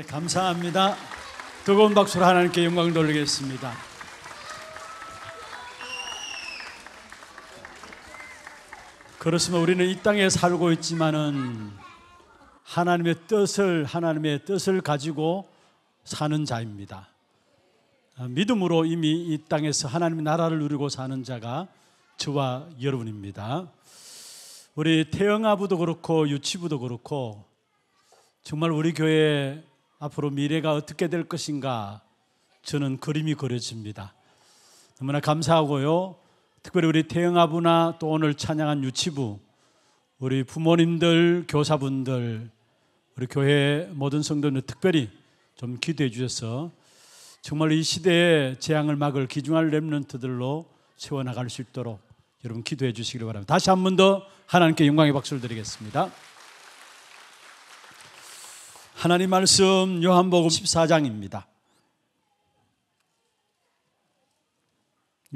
네, 감사합니다. 뜨거운 박수로 하나님께 영광 돌리겠습니다. 그렇지만 우리는 이 땅에 살고 있지만은 하나님의 뜻을 하나님의 뜻을 가지고 사는 자입니다. 아, 믿음으로 이미 이 땅에서 하나님의 나라를 누리고 사는 자가 저와 여러분입니다. 우리 태영아부도 그렇고 유치부도 그렇고 정말 우리 교회 앞으로 미래가 어떻게 될 것인가 저는 그림이 그려집니다. 너무나 감사하고요. 특별히 우리 태영 아부나 또 오늘 찬양한 유치부, 우리 부모님들, 교사분들, 우리 교회 모든 성도는 특별히 좀 기도해 주셔서 정말 이 시대의 재앙을 막을 기중할 렘런트들로 세워나갈 수 있도록 여러분 기도해 주시기를 바랍니다. 다시 한 번 더 하나님께 영광의 박수를 드리겠습니다. 하나님 말씀 요한복음 14장입니다.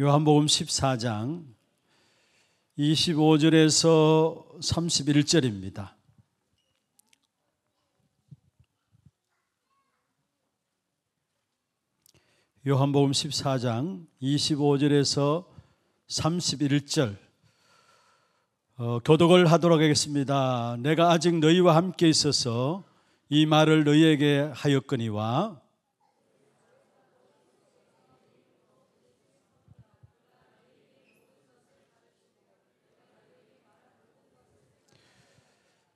요한복음 14장 25절에서 31절입니다. 요한복음 14장 25절에서 31절 어, 교독을 하도록 하겠습니다. 내가 아직 너희와 함께 있어서 이 말을 너희에게 하였거니와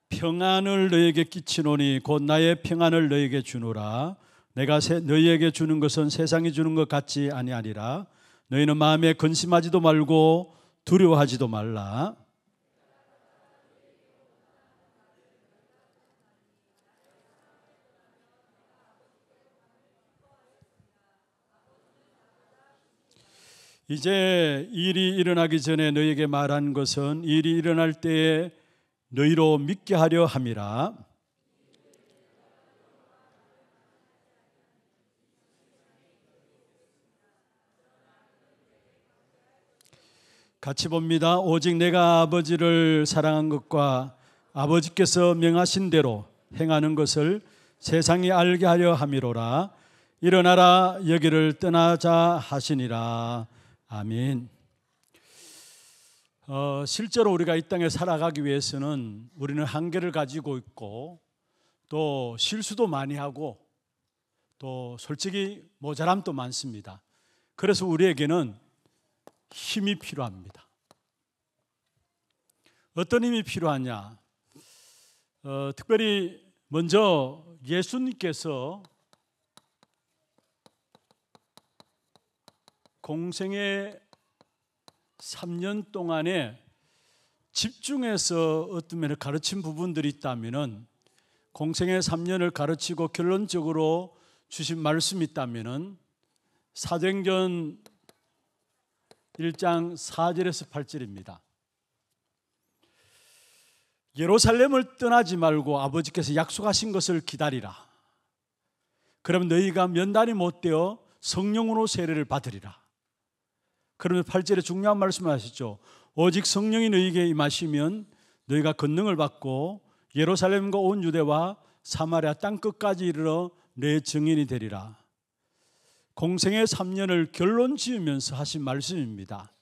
평안을 너희에게 끼치노니 곧 나의 평안을 너희에게 주노라 내가 너희에게 주는 것은 세상이 주는 것 같지 아니하니라 너희는 마음에 근심하지도 말고 두려워하지도 말라 이제 일이 일어나기 전에 너희에게 말한 것은 일이 일어날 때에 너희로 믿게 하려 함이라. 같이 봅니다. 오직 내가 아버지를 사랑한 것과 아버지께서 명하신 대로 행하는 것을 세상이 알게 하려 함이로라. 일어나라 여기를 떠나자 하시니라. 아멘. 어, 실제로 우리가 이 땅에 살아가기 위해서는 우리는 한계를 가지고 있고 또 실수도 많이 하고 또 솔직히 모자람도 많습니다. 그래서 우리에게는 힘이 필요합니다. 어떤 힘이 필요하냐? 어, 특별히 먼저 예수님께서 공생의 3년 동안에 집중해서 어떤 면을 가르친 부분들이 있다면은 공생의 3년을 가르치고 결론적으로 주신 말씀이 있다면은 사도행전 1장 4절에서 8절입니다. 예루살렘을 떠나지 말고 아버지께서 약속하신 것을 기다리라. 그럼 너희가 면단이 못 되어 성령으로 세례를 받으리라. 그러면 8절에 중요한 말씀을 하시죠. 오직 성령이 너희에게 임하시면 너희가 권능을 받고 예루살렘과 온 유대와 사마리아 땅 끝까지 이르러 내 증인이 되리라. 공생의 3년을 결론 지으면서 하신 말씀입니다.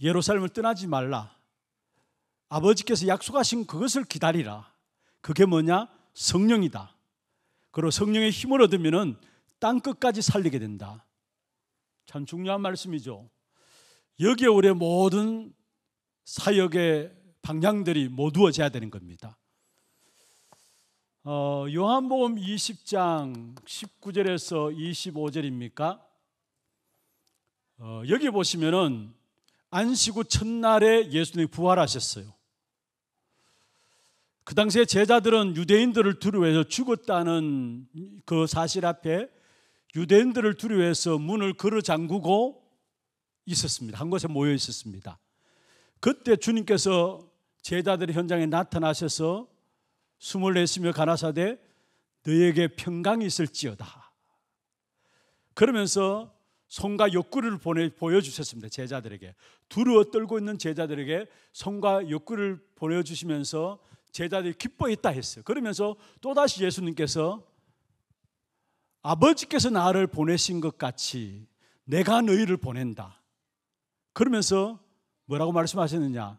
예루살렘을 떠나지 말라. 아버지께서 약속하신 그것을 기다리라. 그게 뭐냐? 성령이다. 그리고 성령의 힘을 얻으면땅 끝까지 살리게 된다. 참 중요한 말씀이죠. 여기에 우리의 모든 사역의 방향들이 모두어져야 되는 겁니다. 어, 요한복음 20장 19절에서 25절입니까? 어, 여기 보시면은 안식 후 첫날에 예수님이 부활하셨어요. 그 당시에 제자들은 유대인들을 두려해서 죽었다는 그 사실 앞에 유대인들을 두려워해서 문을 걸어 잠그고 있었습니다. 한 곳에 모여 있었습니다. 그때 주님께서 제자들의 현장에 나타나셔서 숨을 내쉬며 가나사대 너에게 평강이 있을지어다. 그러면서 손과 옆구리를 보내, 보여주셨습니다. 제자들에게. 두려워 떨고 있는 제자들에게 손과 옆구리를 보여주시면서 제자들이 기뻐했다 했어요. 그러면서 또다시 예수님께서 아버지께서 나를 보내신 것 같이 내가 너희를 보낸다. 그러면서 뭐라고 말씀하셨느냐?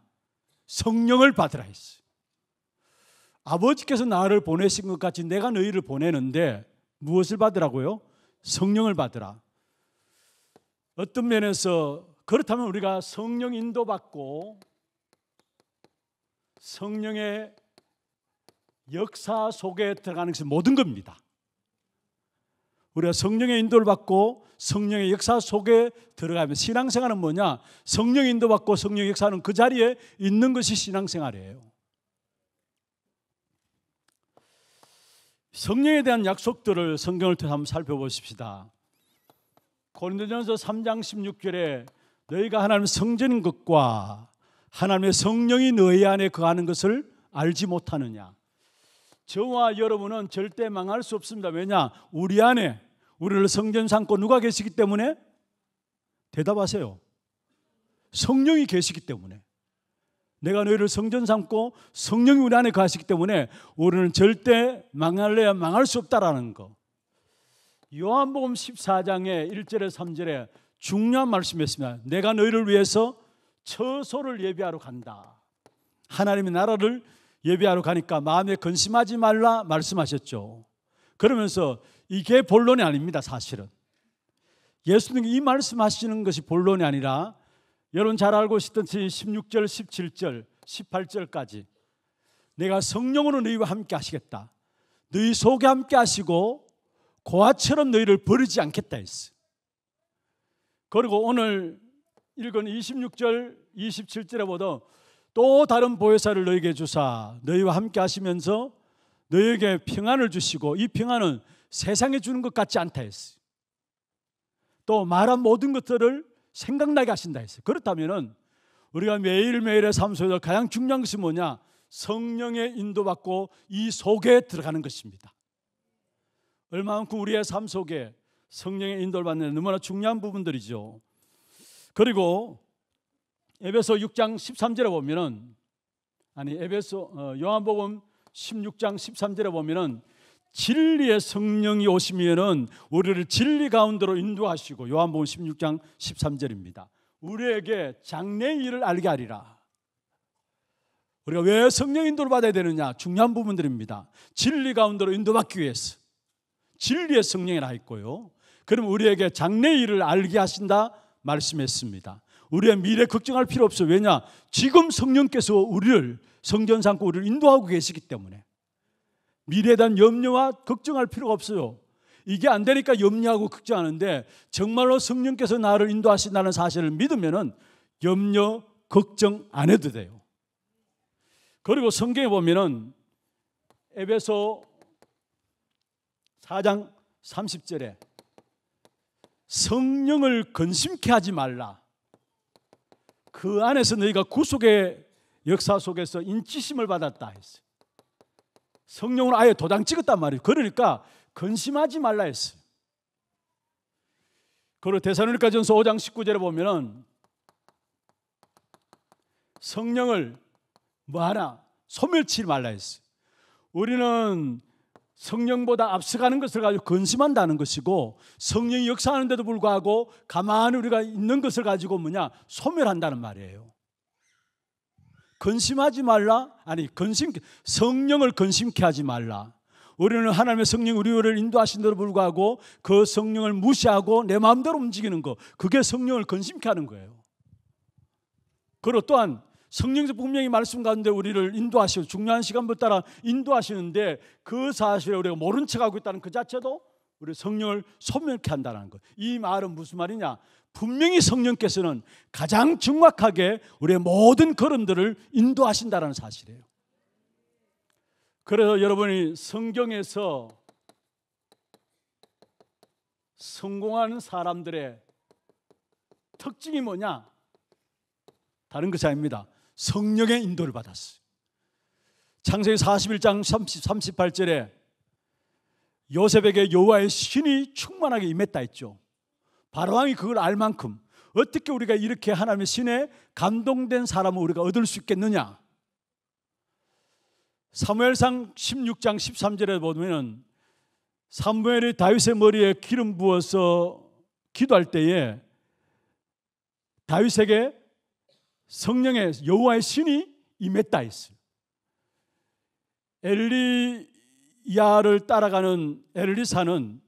성령을 받으라 했어 아버지께서 나를 보내신 것 같이 내가 너희를 보내는데 무엇을 받으라고요? 성령을 받으라. 어떤 면에서 그렇다면 우리가 성령 인도받고 성령의 역사 속에 들어가는 것이 모든 겁니다. 우리가 성령의 인도를 받고 성령의 역사 속에 들어가면 신앙생활은 뭐냐? 성령 인도 받고 성령 역사는 그 자리에 있는 것이 신앙생활이에요. 성령에 대한 약속들을 성경을 통해 한번 살펴보십시다. 고린도전서 3장 16절에 너희가 하나님 성전인 것과 하나님의 성령이 너희 안에 거하는 것을 알지 못하느냐. 저와 여러분은 절대 망할 수 없습니다. 왜냐? 우리 안에 우리를 성전 삼고 누가 계시기 때문에 대답하세요. 성령이 계시기 때문에 내가 너희를 성전 삼고 성령이 우리 안에 가시기 때문에 우리는 절대 망할래야 망할 수 없다라는 거. 요한복음 14장의 1절에 3절에 중요한 말씀이었습니다. 내가 너희를 위해서 처소를 예비하러 간다. 하나님의 나라를 예비하러 가니까 마음에 근심하지 말라 말씀하셨죠. 그러면서 이게 본론이 아닙니다, 사실은. 예수님이 이 말씀하시는 것이 본론이 아니라 여러분 잘 알고 있었듯이 16절, 17절, 18절까지 내가 성령으로 너희와 함께 하시겠다. 너희 속에 함께 하시고 고아처럼 너희를 버리지 않겠다 했어. 그리고 오늘 읽은 26절, 27절에보다 또 다른 보혜사를 너희에게 주사 너희와 함께 하시면서 너희에게 평안을 주시고 이 평안은 세상에 주는 것 같지 않다 했어요. 또 말한 모든 것들을 생각나게 하신다 했어요. 그렇다면 우리가 매일매일의 삶 속에서 가장 중요한 것이 뭐냐? 성령의 인도받고 이 속에 들어가는 것입니다. 얼마만큼 우리의 삶 속에 성령의 인도를 받는 너무나 중요한 부분들이죠. 그리고 에베소 6장 13절에 보면은 아니 에베소 어, 요한복음 16장 13절에 보면은 진리의 성령이 오시면은 우리를 진리 가운데로 인도하시고 요한복음 16장 13절입니다. 우리에게 장래 일을 알게 하리라. 우리가 왜 성령 인도를 받아야 되느냐? 중요한 부분들입니다. 진리 가운데로 인도받기 위해서 진리의 성령이라 했고요. 그럼 우리에게 장래 일을 알게 하신다 말씀했습니다. 우리의 미래 걱정할 필요 없어. 왜냐? 지금 성령께서 우리를 성전 삼고 우리를 인도하고 계시기 때문에. 미래에 대한 염려와 걱정할 필요가 없어요. 이게 안 되니까 염려하고 걱정하는데 정말로 성령께서 나를 인도하신다는 사실을 믿으면은 염려, 걱정 안 해도 돼요. 그리고 성경에 보면은 에베소 4장 30절에 성령을 근심케 하지 말라. 그 안에서 너희가 구속의 역사 속에서 인치심을 받았다 했어요. 성령을 아예 도장 찍었단 말이에요. 그러니까 근심하지 말라 했어요. 그리고 대사로니까 전서 5장 19절에 보면은 성령을 뭐하나 소멸치 말라 했어요. 우리는 성령보다 앞서가는 것을 가지고 근심한다는 것이고 성령이 역사하는데도 불구하고 가만히 우리가 있는 것을 가지고 뭐냐 소멸한다는 말이에요. 근심하지 말라. 아니, 근심 성령을 근심케 하지 말라. 우리는 하나님의 성령 우리를 인도하신데도 불구하고 그 성령을 무시하고 내 마음대로 움직이는 거. 그게 성령을 근심케 하는 거예요. 그리고 또한 성령께 분명히 말씀 가운데 우리를 인도하시고 중요한 시간부터 따라 인도하시는데 그 사실을 우리가 모른 척하고 있다는 그 자체도 우리 성령을 소멸케 한다는 것. 이 말은 무슨 말이냐? 분명히 성령께서는 가장 정확하게 우리의 모든 걸음들을 인도하신다는 사실이에요. 그래서 여러분이 성경에서 성공하는 사람들의 특징이 뭐냐? 다른 것이 아닙니다. 성령의 인도를 받았어요. 창세기 41장 30, 38절에 요셉에게 여호와의 신이 충만하게 임했다 했죠. 바로왕이 그걸 알 만큼 어떻게 우리가 이렇게 하나님의 신에 감동된 사람을 우리가 얻을 수 있겠느냐? 사무엘상 16장 13절에 보면은 사무엘이 다윗의 머리에 기름 부어서 기도할 때에 다윗에게 성령의 여호와의 신이 임했다 했어요. 엘리야를 따라가는 엘리사는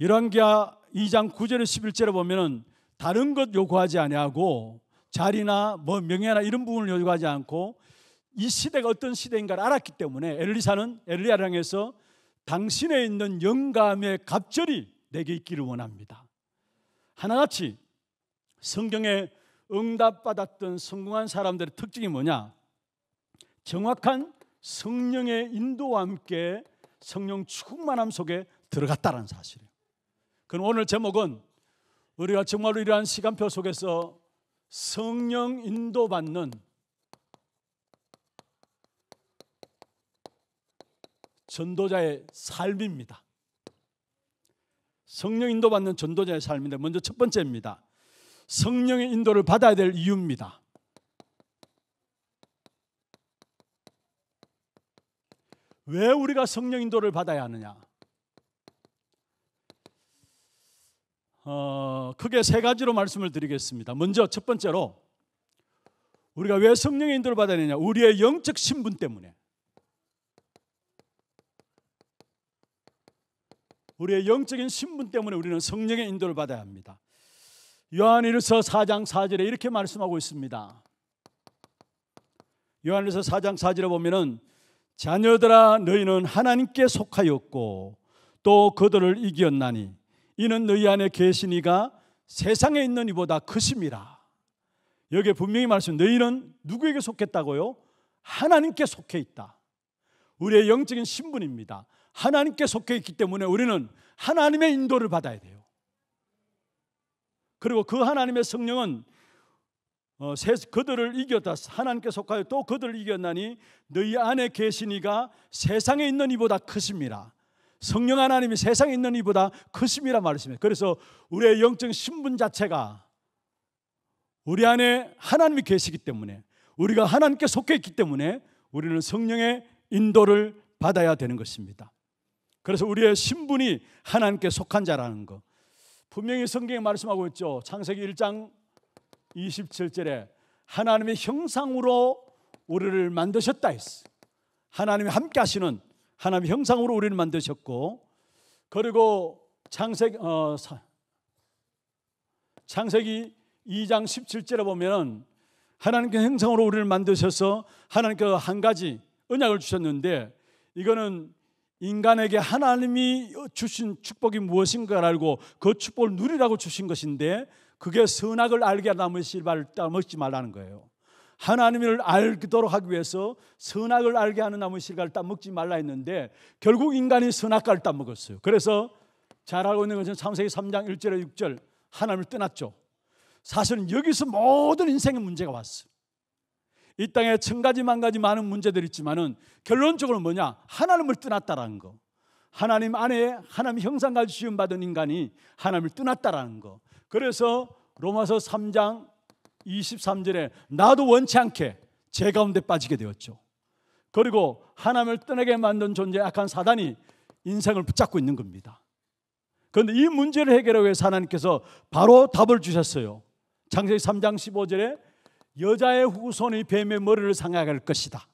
열왕기하 2장 9절에 11절에 보면은 다른 것 요구하지 아니하고 자리나 뭐 명예나 이런 부분을 요구하지 않고 이 시대가 어떤 시대인가를 알았기 때문에 엘리사는 엘리야를 향해서 당신에 있는 영감의 갑절이 내게 있기를 원합니다. 하나같이 성경에 응답받았던 성공한 사람들의 특징이 뭐냐? 정확한 성령의 인도와 함께 성령 충만함 속에 들어갔다는 사실이에요. 그럼 오늘 제목은 우리가 정말로 이러한 시간표 속에서 성령 인도받는 전도자의 삶입니다. 성령 인도받는 전도자의 삶인데 먼저 첫 번째입니다. 성령의 인도를 받아야 될 이유입니다. 왜 우리가 성령 인도를 받아야 하느냐? 어, 크게 세 가지로 말씀을 드리겠습니다. 먼저 첫 번째로 우리가 왜 성령의 인도를 받아야 되냐? 우리의 영적 신분 때문에. 우리의 영적인 신분 때문에 우리는 성령의 인도를 받아야 합니다. 요한일서 4장 4절에 이렇게 말씀하고 있습니다. 요한일서 4장 4절에 보면은 자녀들아 너희는 하나님께 속하였고 또 그들을 이겼나니 이는 너희 안에 계신 이가 세상에 있는 이보다 크십니다. 여기에 분명히 말씀 너희는 누구에게 속했다고요? 하나님께 속해 있다. 우리의 영적인 신분입니다. 하나님께 속해 있기 때문에 우리는 하나님의 인도를 받아야 돼요. 그리고 그 하나님의 성령은 어, 그들을 이겼다. 하나님께 속하여 또 그들을 이겼나니 너희 안에 계시니가 세상에 있는 이보다 크십니다. 성령 하나님이 세상에 있는 이보다 크심이라 말씀이에요. 그래서 우리의 영적 신분 자체가 우리 안에 하나님이 계시기 때문에 우리가 하나님께 속해 있기 때문에 우리는 성령의 인도를 받아야 되는 것입니다. 그래서 우리의 신분이 하나님께 속한 자라는 것. 분명히 성경에 말씀하고 있죠. 창세기 1장 27절에 하나님의 형상으로 우리를 만드셨다 했어. 하나님이 함께 하시는 하나님 형상으로 우리를 만드셨고 그리고 창세기 어, 창세기 2장 17절에 보면은 하나님께 형상으로 우리를 만드셔서 하나님께한 가지 언약을 주셨는데 이거는 인간에게 하나님이 주신 축복이 무엇인가를 알고 그 축복을 누리라고 주신 것인데 그게 선악을 알게 하다 먹지 말라는 거예요. 하나님을 알도록 하기 위해서 선악을 알게 하는 나무 실과를 따먹지 말라 했는데 결국 인간이 선악과를 따먹었어요. 그래서 잘 알고 있는 것은 창세기 3장 1절에 6절 하나님을 떠났죠. 사실은 여기서 모든 인생의 문제가 왔어요. 이 땅에 천 가지 만 가지 많은 문제들이 있지만은 결론적으로 뭐냐? 하나님을 떠났다라는 거. 하나님 안에 하나님 형상까지 지음 받은 인간이 하나님을 떠났다라는 거. 그래서 로마서 3장 23절에 나도 원치 않게 제 가운데 빠지게 되었죠. 그리고 하나님을 떠나게 만든 존재 약한 사단이 인생을 붙잡고 있는 겁니다. 그런데 이 문제를 해결하기 위해서 하나님께서 바로 답을 주셨어요. 창세기 3장 15절에 여자의 후손이 뱀의 머리를 상하할 것이다.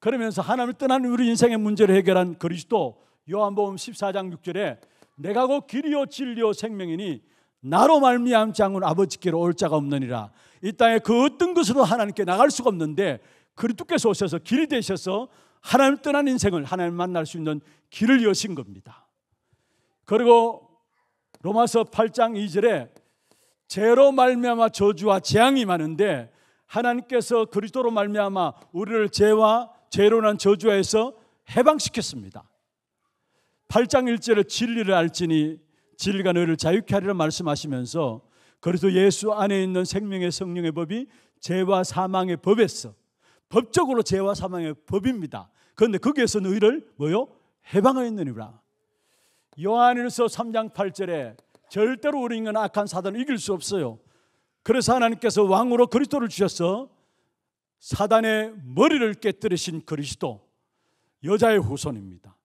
그러면서 하나님을 떠난 우리 인생의 문제를 해결한 그리스도 요한복음 14장 6절에 내가 곧 길이요 진리요 생명이니 나로 말미암지 않은 아버지께로 올 자가 없느니라. 이 땅에 그 어떤 것으로 하나님께 나갈 수가 없는데 그리스도께서 오셔서 길이 되셔서 하나님 떠난 인생을 하나님 만날 수 있는 길을 여신 겁니다. 그리고 로마서 8장 2절에 죄로 말미암아 저주와 재앙이 많은데 하나님께서 그리스도로 말미암아 우리를 죄와 죄로 난 저주에서 해방시켰습니다. 8장 1절에 진리를 알지니 진리가 너희를 자유케 하리라 말씀하시면서 그래서 예수 안에 있는 생명의 성령의 법이 죄와 사망의 법에서 법적으로 죄와 사망의 법입니다. 그런데 거기에서 너희를 뭐요? 해방하였느니라. 요한일서 3장 8절에 절대로 우리 인간 악한 사단을 이길 수 없어요. 그래서 하나님께서 왕으로 그리스도를 주셔서 사단의 머리를 깨뜨리신 그리스도 여자의 후손입니다.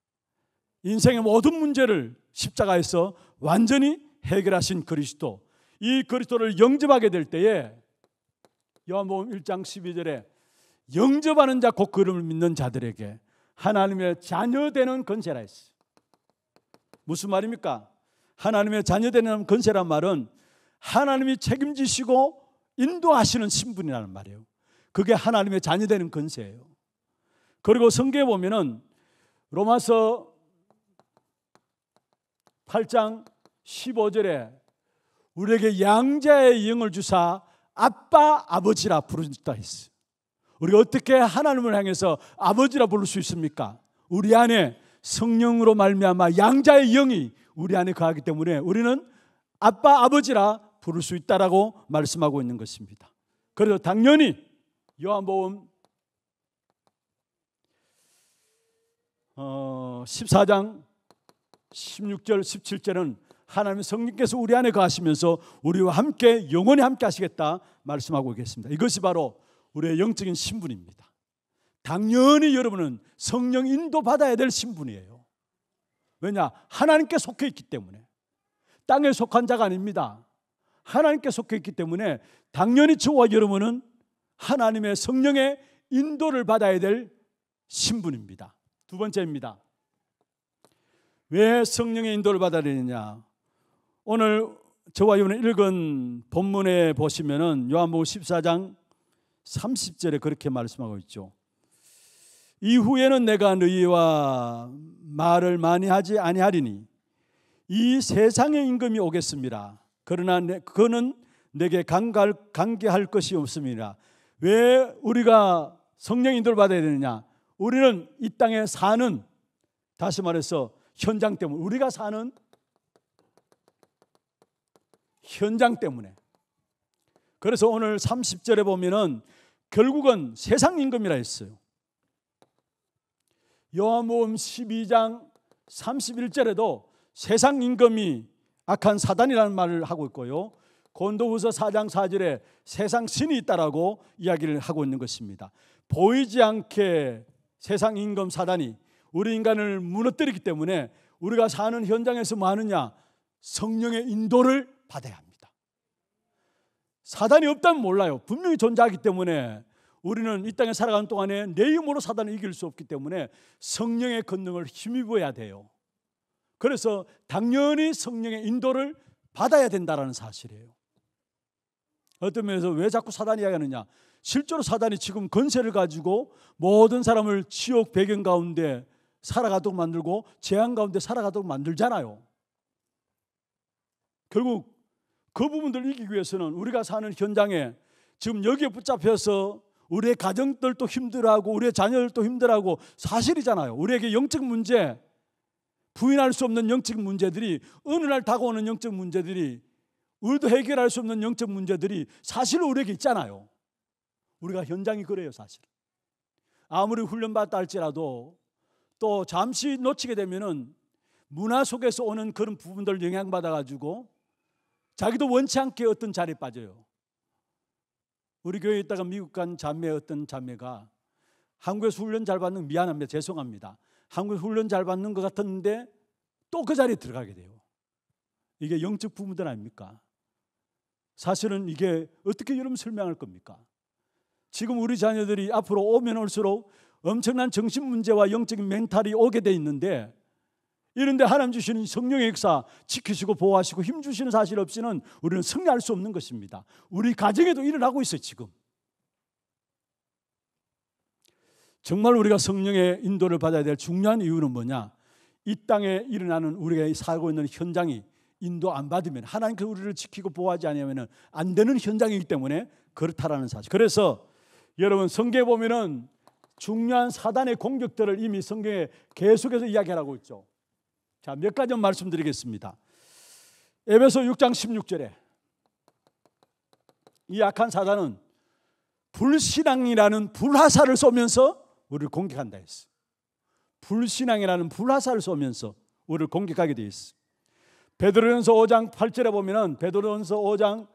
인생의 모든 문제를 십자가에서 완전히 해결하신 그리스도 이 그리스도를 영접하게 될 때에 요한복음 1장 12절에 영접하는 자 곧 그름을 믿는 자들에게 하나님의 자녀 되는 건세라 했어 무슨 말입니까? 하나님의 자녀 되는 건세란 말은 하나님이 책임지시고 인도하시는 신분이라는 말이에요. 그게 하나님의 자녀 되는 건세예요. 그리고 성경에 보면은 로마서 8장 15절에 우리에게 양자의 영을 주사 아빠 아버지라 부르짖다 했어요. 우리가 어떻게 하나님을 향해서 아버지라 부를 수 있습니까? 우리 안에 성령으로 말미암아 양자의 영이 우리 안에 가하기 때문에 우리는 아빠 아버지라 부를 수 있다라고 말씀하고 있는 것입니다. 그래서 당연히 요한복음 어, 14장 16절 17절은 하나님 성령께서 우리 안에 가시면서 우리와 함께 영원히 함께 하시겠다 말씀하고 계십니다. 이것이 바로 우리의 영적인 신분입니다. 당연히 여러분은 성령 인도 받아야 될 신분이에요. 왜냐? 하나님께 속해 있기 때문에. 땅에 속한 자가 아닙니다. 하나님께 속해 있기 때문에 당연히 저와 여러분은 하나님의 성령의 인도를 받아야 될 신분입니다. 두 번째입니다. 왜 성령의 인도를 받아야 되느냐? 오늘 저와 여러분 읽은 본문에 보시면은 요한복음 14장 30절에 그렇게 말씀하고 있죠. 이후에는 내가 너희와 말을 많이 하지 아니하리니 이 세상의 임금이 오겠습니다. 그러나 그는 내게 강갈, 관계할 것이 없습니다. 왜 우리가 성령인도를 받아야 되느냐? 우리는 이 땅에 사는 다시 말해서 현장 때문에 우리가 사는 현장 때문에. 그래서 오늘 30절에 보면은 결국은 세상 임금이라 했어요. 요한복음 12장 31절에도 세상 임금이 악한 사단이라는 말을 하고 있고요. 곤도후서 4장 4절에 세상 신이 있다라고 이야기를 하고 있는 것입니다. 보이지 않게 세상 임금 사단이 우리 인간을 무너뜨리기 때문에 우리가 사는 현장에서 뭐 하느냐? 성령의 인도를 받아야 합니다. 사단이 없다면 몰라요. 분명히 존재하기 때문에 우리는 이 땅에 살아가는 동안에 내 힘으로 사단을 이길 수 없기 때문에 성령의 권능을 힘입어야 돼요. 그래서 당연히 성령의 인도를 받아야 된다라는 사실이에요. 어떤 면에서 왜 자꾸 사단이 야기하느냐 실제로 사단이 지금 권세를 가지고 모든 사람을 지옥 배경 가운데 살아가도록 만들고 재앙 가운데 살아가도록 만들잖아요. 결국 그 부분들을 이기기 위해서는 우리가 사는 현장에 지금 여기에 붙잡혀서 우리의 가정들도 힘들어하고 우리의 자녀들도 힘들어하고 사실이잖아요. 우리에게 영적 문제, 부인할 수 없는 영적 문제들이 어느 날 다가오는 영적 문제들이 우리도 해결할 수 없는 영적 문제들이 사실 우리에게 있잖아요. 우리가 현장이 그래요, 사실. 아무리 훈련받다 할지라도 또 잠시 놓치게 되면은 문화 속에서 오는 그런 부분들 영향받아 가지고 자기도 원치 않게 어떤 자리에 빠져요. 우리 교회에 있다가 미국 간 자매 어떤 자매가 한국에서 훈련 잘 받는 미안합니다. 죄송합니다. 한국에서 훈련 잘 받는 것 같았는데 또 그 자리에 들어가게 돼요. 이게 영적 부모들 아닙니까? 사실은 이게 어떻게 여러분 설명할 겁니까? 지금 우리 자녀들이 앞으로 오면 올수록 엄청난 정신 문제와 영적인 멘탈이 오게 돼 있는데 이런데 하나님 주시는 성령의 역사 지키시고 보호하시고 힘 주시는 사실 없이는 우리는 승리할 수 없는 것입니다. 우리 가정에도 일어나고 있어요, 지금. 정말 우리가 성령의 인도를 받아야 될 중요한 이유는 뭐냐? 이 땅에 일어나는 우리가 살고 있는 현장이 인도 안 받으면 하나님께서 그 우리를 지키고 보호하지 않으면 안 되는 현장이기 때문에 그렇다라는 사실. 그래서 여러분 성경에 보면은 중요한 사단의 공격들을 이미 성경에 계속해서 이야기하고 있죠. 자, 몇 가지 말씀드리겠습니다. 에베소 6장 16절에 이 악한 사단은 불신앙이라는 불화살을 쏘면서 우리를 공격한다 했어. 불신앙이라는 불화살을 쏘면서 우리를 공격하게 돼 있어. 베드로전서 5장 8절에 보면은 베드로전서 5장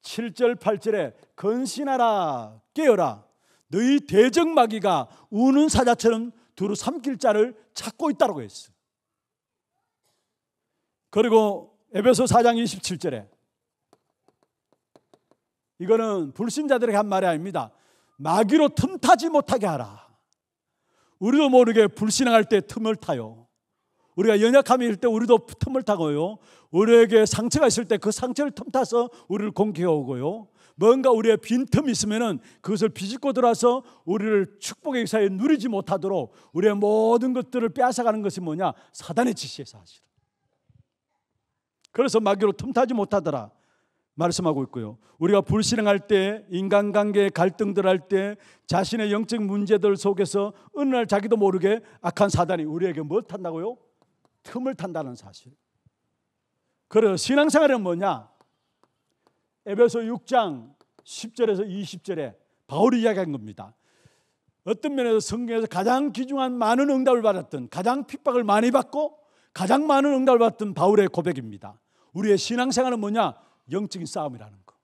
7절 8절에 건신하라 깨어라 너희 대적마귀가 우는 사자처럼 두루 삼킬 자를 찾고 있다라고 했어. 그리고 에베소 4장 27절에 이거는 불신자들에게 한 말이 아닙니다. 마귀로 틈타지 못하게 하라. 우리도 모르게 불신앙할 때 틈을 타요. 우리가 연약함이 있을 때 우리도 틈을 타고요. 우리에게 상처가 있을 때 그 상처를 틈타서 우리를 공격하고요. 뭔가 우리의 빈틈이 있으면은 그것을 비집고 들어와서 우리를 축복의 역사에 누리지 못하도록 우리의 모든 것들을 빼앗아가는 것이 뭐냐? 사단의 지시에서 하 사실. 그래서 마귀로 틈타지 못하더라. 말씀하고 있고요. 우리가 불신앙할 때, 인간관계 갈등들 할 때, 자신의 영적 문제들 속에서 어느 날 자기도 모르게 악한 사단이 우리에게 뭘 탄다고요? 틈을 탄다는 사실. 그래서 신앙생활은 뭐냐? 에베소 6장 10절에서 20절에 바울이 이야기한 겁니다. 어떤 면에서 성경에서 가장 귀중한 많은 응답을 받았던, 가장 핍박을 많이 받고, 가장 많은 응답을 받았던 바울의 고백입니다. 우리의 신앙생활은 뭐냐? 영적인 싸움이라는 거.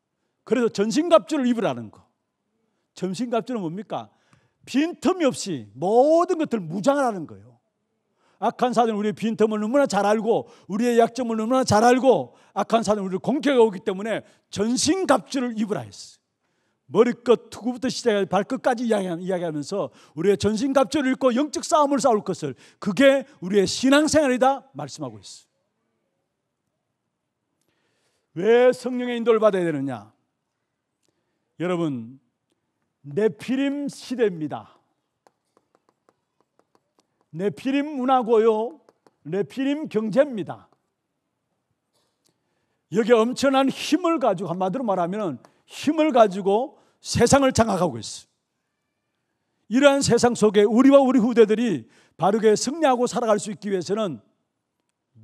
그래서 전신갑주를 입으라는 거. 전신갑주는 뭡니까? 빈틈이 없이 모든 것들 무장하라는 거예요. 악한 사는 우리의 빈틈을 너무나 잘 알고 우리의 약점을 너무나 잘 알고 악한 사는 우리를 공격해 오기 때문에 전신갑주를 입으라 했어 머리끝 투구부터 시작해 발끝까지 이야기하면서 우리의 전신갑주를 입고 영적 싸움을 싸울 것을 그게 우리의 신앙생활이다 말씀하고 있어 왜 성령의 인도를 받아야 되느냐? 여러분, 네피림 시대입니다. 네피림 문화고요, 네피림 경제입니다. 여기 엄청난 힘을 가지고 한마디로 말하면 힘을 가지고 세상을 장악하고 있어 이러한 세상 속에 우리와 우리 후대들이 바르게 승리하고 살아갈 수 있기 위해서는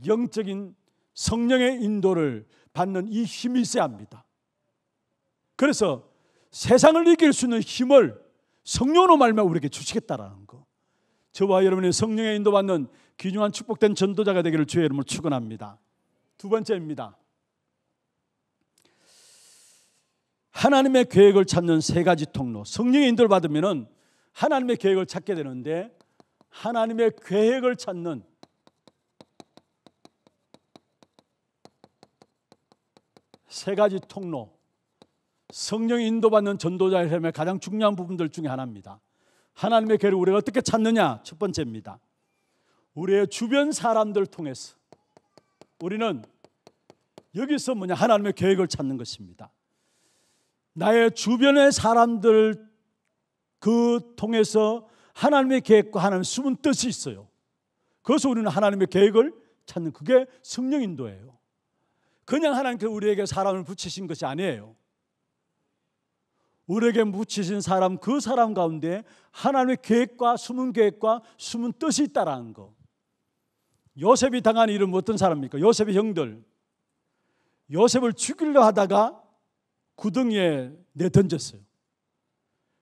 영적인 성령의 인도를 받는 이 힘이 있어야 합니다. 그래서 세상을 이길 수 있는 힘을 성령으로 말며 우리에게 주시겠다라는 거. 저와 여러분이 성령의 인도받는 귀중한 축복된 전도자가 되기를 주의 이름으로 축원합니다. 두 번째입니다. 하나님의 계획을 찾는 세 가지 통로. 성령의 인도를 받으면 하나님의 계획을 찾게 되는데 하나님의 계획을 찾는 세 가지 통로 성령이 인도받는 전도자의 삶의 가장 중요한 부분들 중에 하나입니다. 하나님의 계를 우리가 어떻게 찾느냐? 첫 번째입니다. 우리의 주변 사람들 통해서 우리는 여기서 뭐냐? 하나님의 계획을 찾는 것입니다. 나의 주변의 사람들 그 통해서 하나님의 계획과 하나님의 숨은 뜻이 있어요. 그래서 우리는 하나님의 계획을 찾는 그게 성령 인도예요. 그냥 하나님께 우리에게 사람을 붙이신 것이 아니에요. 우리에게 붙이신 사람 그 사람 가운데 하나님의 계획과 숨은 계획과 숨은 뜻이 있다라는 거. 요셉이 당한 일은 어떤 사람입니까? 요셉의 형들. 요셉을 죽이려 하다가 구덩이에 내던졌어요.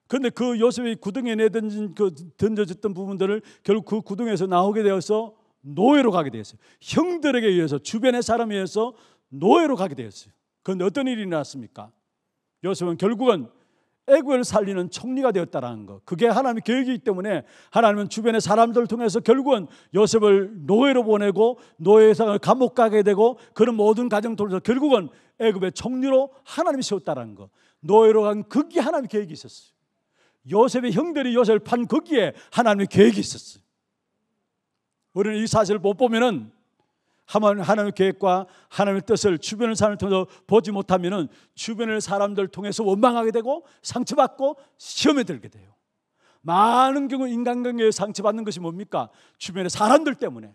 그런데 그 요셉이 구덩이에 내던진 그 던져졌던 부분들을 결국 그 구덩이에서 나오게 되어서 노예로 가게 되었어요. 형들에게 의해서 주변의 사람에 의해서 노예로 가게 되었어요. 그런데 어떤 일이 일어났습니까? 요셉은 결국은 애굽을 살리는 총리가 되었다라는 것. 그게 하나님의 계획이기 때문에 하나님은 주변의 사람들을 통해서 결국은 요셉을 노예로 보내고 노예 상을 감옥 가게 되고 그런 모든 과정 통해서 결국은 애굽의 총리로 하나님이 세웠다라는 것. 노예로 간 거기에 하나님의 계획이 있었어요. 요셉의 형들이 요셉을 판 거기에 하나님의 계획이 있었어요. 우리는 이 사실을 못 보면은 하나님의 계획과 하나님의 뜻을 주변의 사람을 통해서 보지 못하면 주변의 사람들 통해서 원망하게 되고 상처받고 시험에 들게 돼요. 많은 경우 인간관계에 상처받는 것이 뭡니까? 주변의 사람들 때문에.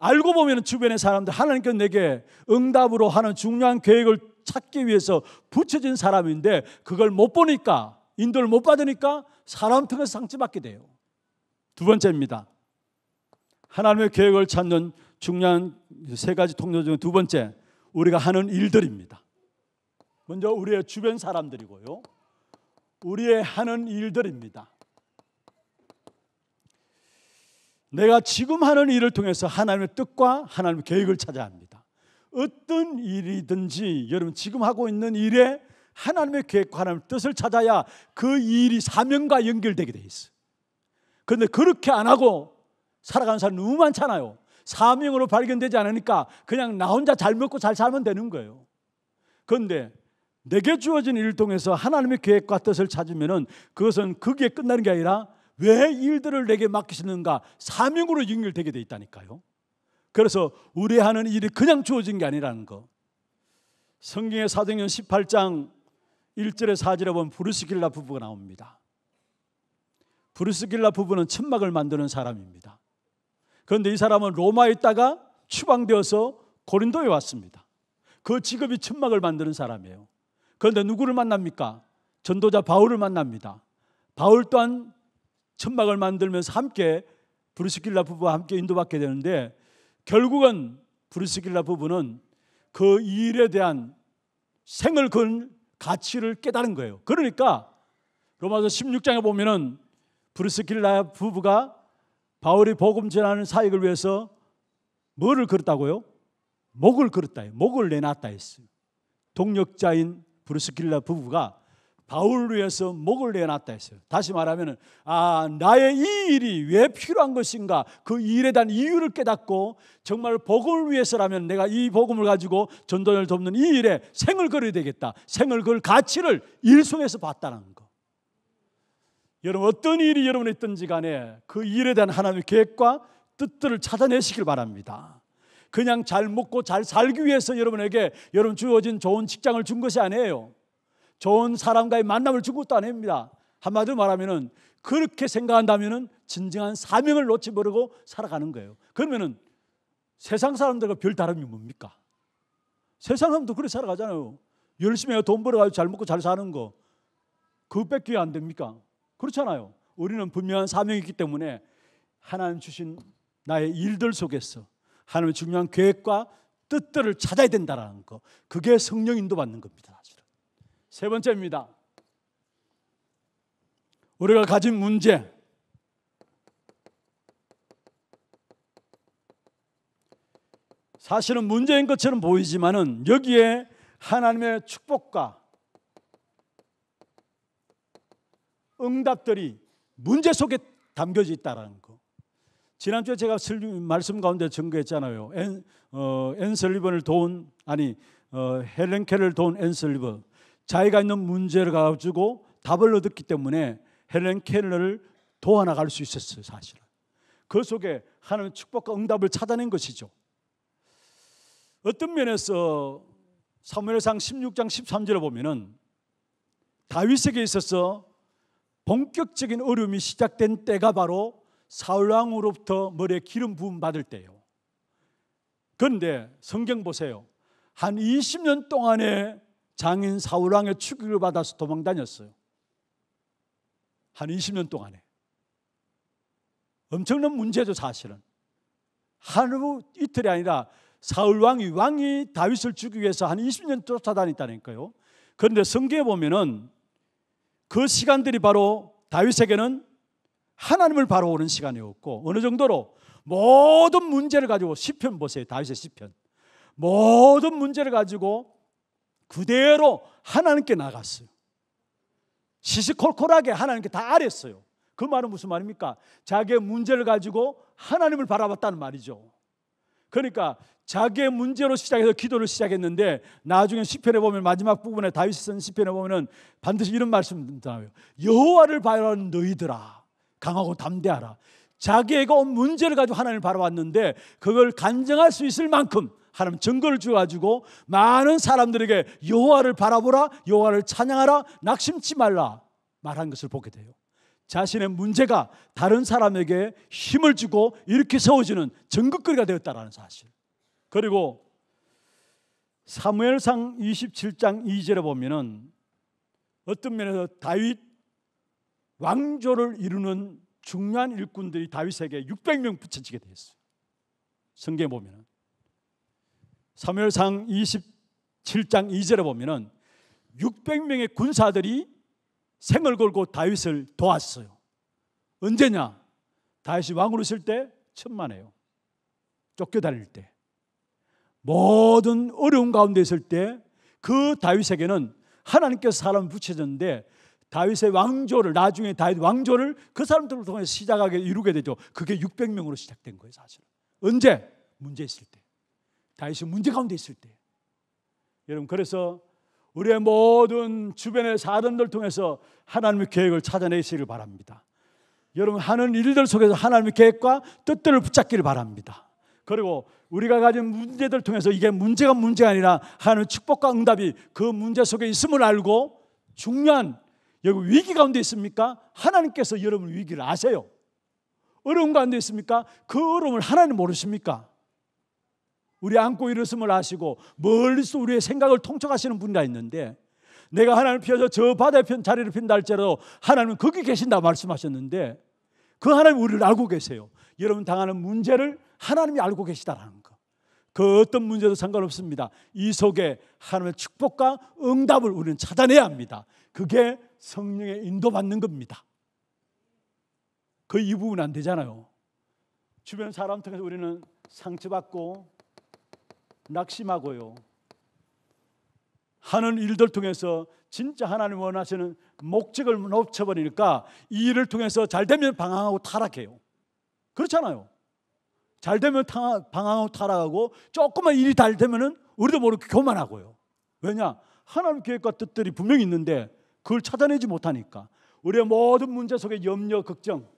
알고 보면 주변의 사람들 하나님께서 내게 응답으로 하는 중요한 계획을 찾기 위해서 붙여진 사람인데 그걸 못 보니까 인도를 못 받으니까 사람 통해서 상처받게 돼요. 두 번째입니다. 하나님의 계획을 찾는 중요한 세 가지 통로 중두 번째 우리가 하는 일들입니다. 먼저 우리의 주변 사람들이고요. 우리의 하는 일들입니다. 내가 지금 하는 일을 통해서 하나님의 뜻과 하나님의 계획을 찾아야 합니다. 어떤 일이든지 여러분 지금 하고 있는 일에 하나님의 계획과 하나님의 뜻을 찾아야 그 일이 사명과 연결되게 돼 있어. 그런데 그렇게 안 하고 살아가는 사람 너무 많잖아요. 사명으로 발견되지 않으니까 그냥 나 혼자 잘 먹고 잘 살면 되는 거예요. 그런데 내게 주어진 일을 통해서 하나님의 계획과 뜻을 찾으면 그것은 그게 끝나는 게 아니라 왜 일들을 내게 맡기시는가 사명으로 연결되게 돼 있다니까요. 그래서 우뢰하는 일이 그냥 주어진 게 아니라는 거. 성경의 사정행 18장 1절에 4절에 보면 브루스길라 부부가 나옵니다. 브루스길라 부부는 천막을 만드는 사람입니다. 그런데 이 사람은 로마에 있다가 추방되어서 고린도에 왔습니다. 그 직업이 천막을 만드는 사람이에요. 그런데 누구를 만납니까? 전도자 바울을 만납니다. 바울 또한 천막을 만들면서 함께 브루스길라 부부와 함께 인도받게 되는데 결국은 브루스길라 부부는 그 일에 대한 생을 건 가치를 깨달은 거예요. 그러니까 로마서 16장에 보면은 브루스길라 부부가 바울이 복음 전하는 사역을 위해서 뭐를 걸었다고요? 목을 걸었다. 목을 내놨다 했어요. 동력자인 브루스킬라 부부가 바울을 위해서 목을 내놨다 했어요. 다시 말하면 아 나의 이 일이 왜 필요한 것인가 그 일에 대한 이유를 깨닫고 정말 복음을 위해서라면 내가 이 복음을 가지고 전도를 돕는 이 일에 생을 걸어야 되겠다. 생을 걸 가치를 일 속에서 봤다는 것. 여러분 어떤 일이 여러분에 있든지 간에 그 일에 대한 하나님의 계획과 뜻들을 찾아내시길 바랍니다. 그냥 잘 먹고 잘 살기 위해서 여러분에게 여러분 주어진 좋은 직장을 준 것이 아니에요. 좋은 사람과의 만남을 준 것도 아닙니다. 한마디로 말하면은 그렇게 생각한다면은 진정한 사명을 놓지 모르고 살아가는 거예요. 그러면은 세상 사람들과 별 다름이 뭡니까? 세상 사람도 그렇게 살아가잖아요. 열심히 돈 벌어가지고 잘 먹고 잘 사는 거. 그거 뺏기야 안 됩니까? 그렇잖아요. 우리는 분명한 사명이 있기 때문에 하나님 주신 나의 일들 속에서 하나님의 중요한 계획과 뜻들을 찾아야 된다라는 거. 그게 성령 인도받는 겁니다. 사실은. 세 번째입니다. 우리가 가진 문제. 사실은 문제인 것처럼 보이지만은 여기에 하나님의 축복과 응답들이 문제 속에 담겨져 있다는 거. 지난주에 제가 말씀 가운데 증거했잖아요. 앤, 어, 앤슬리번을 도운 아니 어, 헬렌케를 도운 앤슬리번 자기가 있는 문제를 가지고 답을 얻었기 때문에 헬렌케를 도와 나갈 수 있었어요 사실은. 그 속에 하나님 축복과 응답을 찾아낸 것이죠. 어떤 면에서 사무엘상 16장 13절을 보면은 다윗에게 있어서 본격적인 어려움이 시작된 때가 바로 사울 왕으로부터 머리에 기름 부음 받을 때예요. 그런데 성경 보세요. 한 20년 동안에 장인 사울 왕의 추격을 받아서 도망 다녔어요. 한 20년 동안에. 엄청난 문제죠, 사실은. 하루 이틀이 아니라 사울 왕이 왕이 다윗을 죽이기 위해서 한 20년 쫓아다녔다니까요. 그런데 성경에 보면은 그 시간들이 바로 다윗에게는 하나님을 바로 오는 시간이었고 어느 정도로 모든 문제를 가지고 시편 보세요. 다윗의 시편. 모든 문제를 가지고 그대로 하나님께 나갔어요. 시시콜콜하게 하나님께 다알았어요그 말은 무슨 말입니까? 자기의 문제를 가지고 하나님을 바라봤다는 말이죠. 그러니까 자기의 문제로 시작해서 기도를 시작했는데 나중에 시편에 보면 마지막 부분에 다윗이 쓴 시편에 보면은 반드시 이런 말씀 나와요. 여호와를 바라는 너희들아 강하고 담대하라. 자기가 온 문제를 가지고 하나님을 바라봤는데 그걸 간증할 수 있을 만큼 하나님 증거를 줘 가지고 많은 사람들에게 여호와를 바라보라 여호와를 찬양하라 낙심치 말라 말한 것을 보게 돼요. 자신의 문제가 다른 사람에게 힘을 주고 이렇게 세워지는 전극거리가 되었다라는 사실. 그리고 사무엘상 27장 2절에 보면은 어떤 면에서 다윗 왕조를 이루는 중요한 일꾼들이 다윗에게 600명 붙여지게 되었어요. 성경에 보면은 사무엘상 27장 2절에 보면은 600명의 군사들이 생을 걸고 다윗을 도왔어요. 언제냐? 다윗이 왕으로 있을 때 천만에요. 쫓겨다닐 때. 모든 어려운 가운데 있을 때 그 다윗에게는 하나님께서 사람을 붙여줬는데 다윗의 왕조를 나중에 다윗 왕조를 그 사람들을 통해 시작하게 이루게 되죠. 그게 600명으로 시작된 거예요, 사실. 언제? 문제 있을 때. 다윗이 문제 가운데 있을 때. 여러분 그래서 우리의 모든 주변의 사람들 통해서 하나님의 계획을 찾아내시기를 바랍니다. 여러분 하는 일들 속에서 하나님의 계획과 뜻들을 붙잡기를 바랍니다. 그리고 우리가 가진 문제들 통해서 이게 문제가 문제가 아니라 하나님의 축복과 응답이 그 문제 속에 있음을 알고 중요한 여기 위기 가운데 있습니까? 하나님께서 여러분 위기를 아세요. 어려운 가운데 있습니까? 그 어려움을 하나님 모르십니까? 우리 안고 일어섬을 아시고 멀리서 우리의 생각을 통촉하시는 분이라 했는데 내가 하나님 을 피해서 저 바다에 편 자리를 핀다 할지라도 하나님은 거기 계신다 말씀하셨는데 그 하나님 우리를 알고 계세요. 여러분 당하는 문제를 하나님이 알고 계시다라는 거. 그 어떤 문제도 상관없습니다. 이 속에 하나님의 축복과 응답을 우리는 찾아내야 합니다. 그게 성령의 인도받는 겁니다. 그 이 부분 안 되잖아요. 주변 사람 통해서 우리는 상처받고 낙심하고요. 하는 일들 통해서 진짜 하나님 원하시는 목적을 놓쳐버리니까 이 일을 통해서 잘 되면 방황하고 타락해요. 그렇잖아요. 잘 되면 방황하고 타락하고 조금만 일이 잘 되면은 우리도 모르게 교만하고요. 왜냐? 하나님 계획과 뜻들이 분명히 있는데 그걸 찾아내지 못하니까 우리의 모든 문제 속에 염려, 걱정,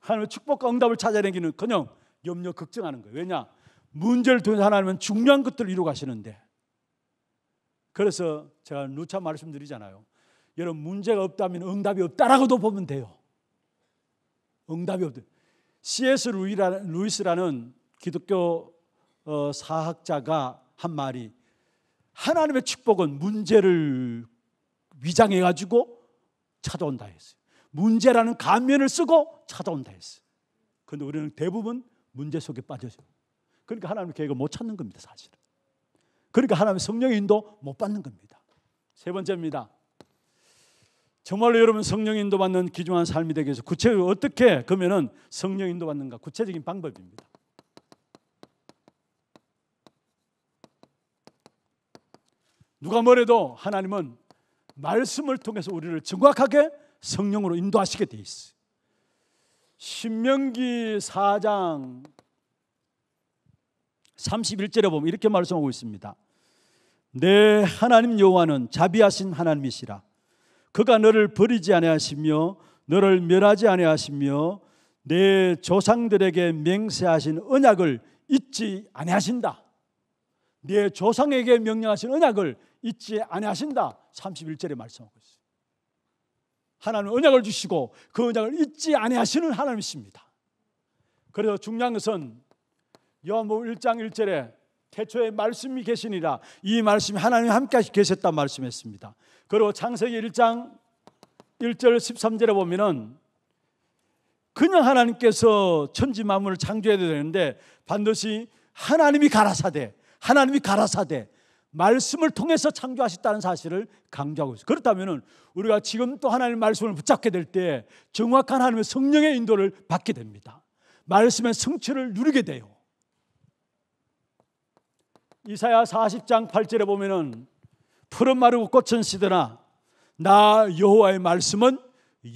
하나님의 축복과 응답을 찾아내기는 그냥 염려, 걱정하는 거예요. 왜냐? 문제를 통해 하나님은 중요한 것들을 이루어 가시는데 그래서 제가 누차 말씀드리잖아요. 여러분 문제가 없다면 응답이 없다라고도 보면 돼요. 응답이 없다. C.S. 루이스라는 기독교 어, 사학자가 한 말이 하나님의 축복은 문제를 위장해 가지고 찾아온다 했어요. 문제라는 감면을 쓰고 찾아온다 했어요. 그런데 우리는 대부분 문제 속에 빠져서 그러니까 하나님의 계획을 못 찾는 겁니다, 사실은. 그러니까 하나님의 성령의 인도 못 받는 겁니다. 세 번째입니다. 정말로 여러분 성령 인도 받는 귀중한 삶이 되기 위해서 구체적으로 어떻게 그러면은 성령 인도 받는가 구체적인 방법입니다. 누가 뭐래도 하나님은 말씀을 통해서 우리를 정확하게 성령으로 인도하시게 돼 있어요. 신명기 4장 31절에 보면 이렇게 말씀하고 있습니다. 내 네, 하나님 여호와는 자비하신 하나님이시라. 그가 너를 버리지 아니하시며 너를 멸하지 아니하시며 내 조상들에게 맹세하신 언약을 잊지 아니하신다. 내 조상에게 명령하신 언약을 잊지 아니하신다. 31절에 말씀하고 있어요. 하나님 언약을 주시고 그 언약을 잊지 아니하시는 하나님이십니다. 그래서 중요한 것은 요한복음 1장 1절에 태초에 말씀이 계시니라 이 말씀이 하나님 함께 계셨다 말씀했습니다. 그리고 창세기 1장 1절 13절에 보면은 그냥 하나님께서 천지 만물을 창조해야 되는데 반드시 하나님이 가라사대 하나님이 가라사대 말씀을 통해서 창조하셨다는 사실을 강조하고 있어요. 그렇다면 우리가 지금 또 하나님의 말씀을 붙잡게 될 때 정확한 하나님의 성령의 인도를 받게 됩니다. 말씀의 성취를 누리게 돼요. 이사야 40장 8절에 보면은 푸른 마르고 꽃은 시드나 나 여호와의 말씀은